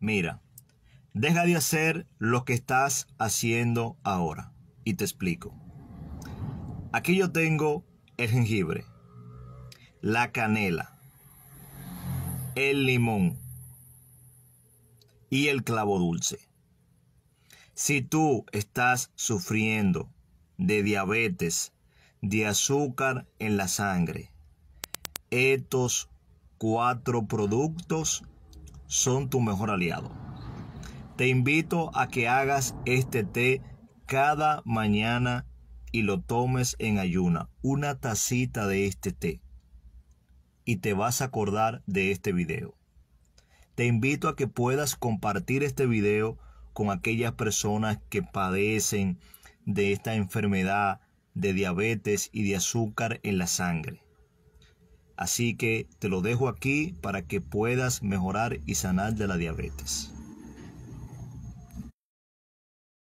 Mira, deja de hacer lo que estás haciendo ahora. Y te explico. Aquí yo tengo el jengibre, la canela, el limón y el clavo dulce. Si tú estás sufriendo de diabetes, de azúcar en la sangre, estos cuatro productos son tu mejor aliado. Te invito a que hagas este té cada mañana y lo tomes en ayuna, una tacita de este té. Y te vas a acordar de este video. Te invito a que puedas compartir este video con aquellas personas que padecen de esta enfermedad de diabetes y de azúcar en la sangre. Así que te lo dejo aquí para que puedas mejorar y sanar de la diabetes.